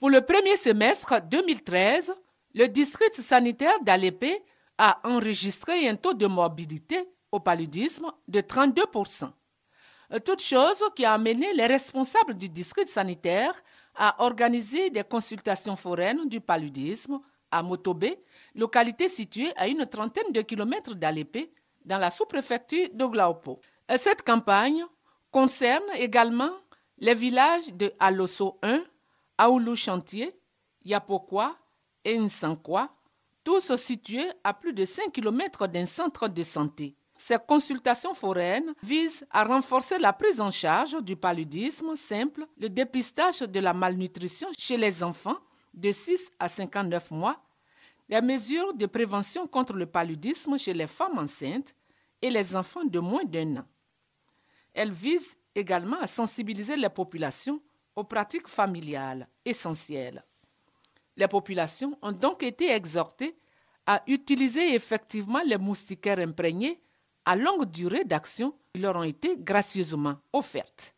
Pour le premier semestre 2013, le district sanitaire d'Alepé a enregistré un taux de morbidité au paludisme de 32 euh, Toute chose qui a amené les responsables du district sanitaire à organiser des consultations foraines du paludisme à Motobé, localité située à une trentaine de kilomètres d'Alepé, dans la sous-préfecture d'Oglaopo. Euh, cette campagne concerne également les villages de Alosso 1, Aoulou Chantier, Yapokwa et Nsankwa, tous situés à plus de 5 km d'un centre de santé. Ces consultations foraines visent à renforcer la prise en charge du paludisme simple, le dépistage de la malnutrition chez les enfants de 6 à 59 mois, les mesures de prévention contre le paludisme chez les femmes enceintes et les enfants de moins d'un an. Elles visent également à sensibiliser les populations aux pratiques familiales essentielles. Les populations ont donc été exhortées à utiliser effectivement les moustiquaires imprégnés à longue durée d'action qui leur ont été gracieusement offertes.